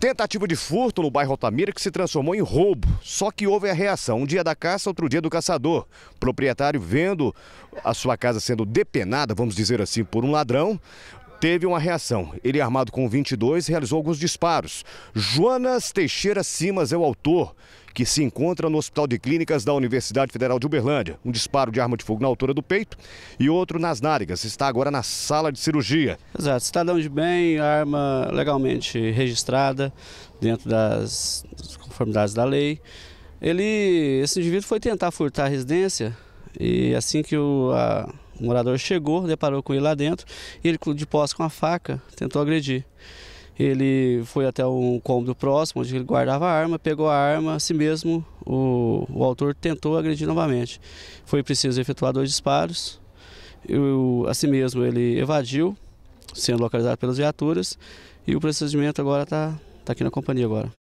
Tentativa de furto no bairro Altamira que se transformou em roubo. Só que houve a reação. Um dia da caça, outro dia do caçador. O proprietário vendo a sua casa sendo depenada, vamos dizer assim, por um ladrão, teve uma reação. Ele, armado com 22, realizou alguns disparos. Joanas Teixeira Simas é o autor, que se encontra no Hospital de Clínicas da Universidade Federal de Uberlândia. Um disparo de arma de fogo na altura do peito e outro nas nádegas. Está agora na sala de cirurgia. Exato, cidadão de bem, arma legalmente registrada, dentro das conformidades da lei. Ele, esse indivíduo foi tentar furtar a residência e assim que o, a, morador chegou, deparou com ele lá dentro, e ele de posse com a faca tentou agredir. Ele foi até um cômodo próximo, onde ele guardava a arma, pegou a arma, assim mesmo o, o autor tentou agredir novamente. Foi preciso efetuar dois disparos, eu, assim mesmo ele evadiu, sendo localizado pelas viaturas, e o procedimento agora está tá aqui na companhia agora.